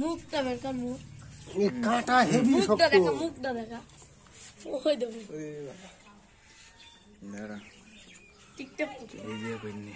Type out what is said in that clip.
মুখটা বেরকার মুখ কাঁটা হেভি শক্ত মুখটা দেখা মুখটা দেখা ওই দেখো টিকটক ভিডিও কইনি